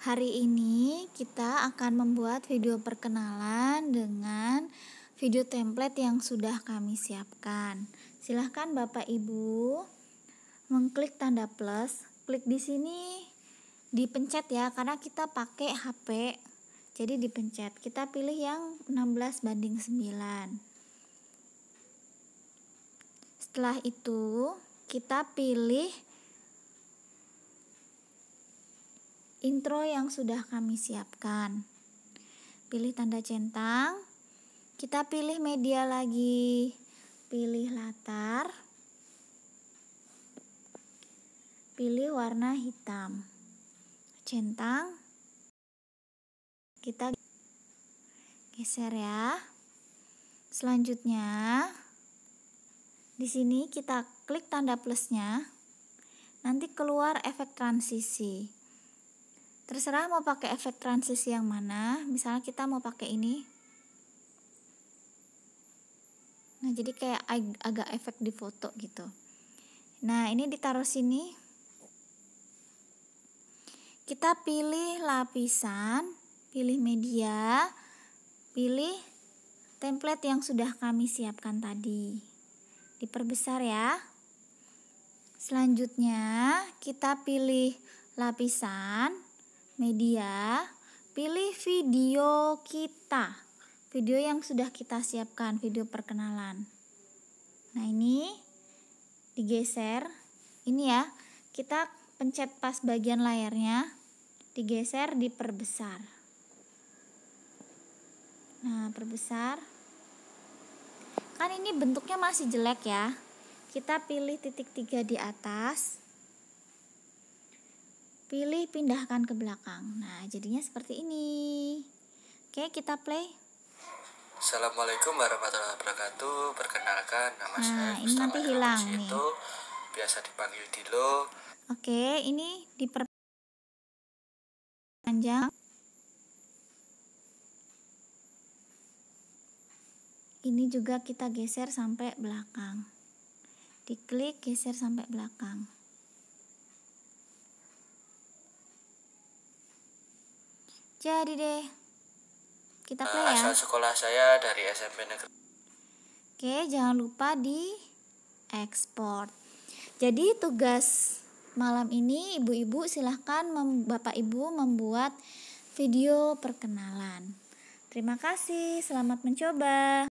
Hari ini kita akan membuat video perkenalan dengan video template yang sudah kami siapkan. Silahkan Bapak Ibu mengklik tanda plus, klik di sini dipencet ya karena kita pakai HP. Jadi dipencet. Kita pilih yang 16 banding 9. Setelah itu kita pilih intro yang sudah kami siapkan. Pilih tanda centang, kita pilih media lagi, pilih latar, pilih warna hitam, centang, kita geser ya. Selanjutnya, di sini kita klik tanda plusnya, nanti keluar efek transisi terserah mau pakai efek transisi yang mana misalnya kita mau pakai ini nah jadi kayak ag agak efek di foto gitu nah ini ditaruh sini kita pilih lapisan pilih media pilih template yang sudah kami siapkan tadi diperbesar ya selanjutnya kita pilih lapisan media, pilih video kita. Video yang sudah kita siapkan, video perkenalan. Nah, ini digeser. Ini ya, kita pencet pas bagian layarnya, digeser, diperbesar. Nah, perbesar. Kan ini bentuknya masih jelek ya. Kita pilih titik tiga di atas, pilih pindahkan ke belakang. Nah, jadinya seperti ini. Oke, kita play. Assalamualaikum warahmatullahi wabarakatuh. Perkenalkan nama nah, saya ini nanti hilang nih. Itu biasa dipanggil Dilo. Oke, ini diperpanjang. Ini juga kita geser sampai belakang. Diklik geser sampai belakang. Jadi deh, kita play uh, ya. Asal sekolah saya dari SMP Negeri. Oke, jangan lupa di ekspor. Jadi tugas malam ini ibu-ibu silahkan bapak ibu membuat video perkenalan. Terima kasih, selamat mencoba.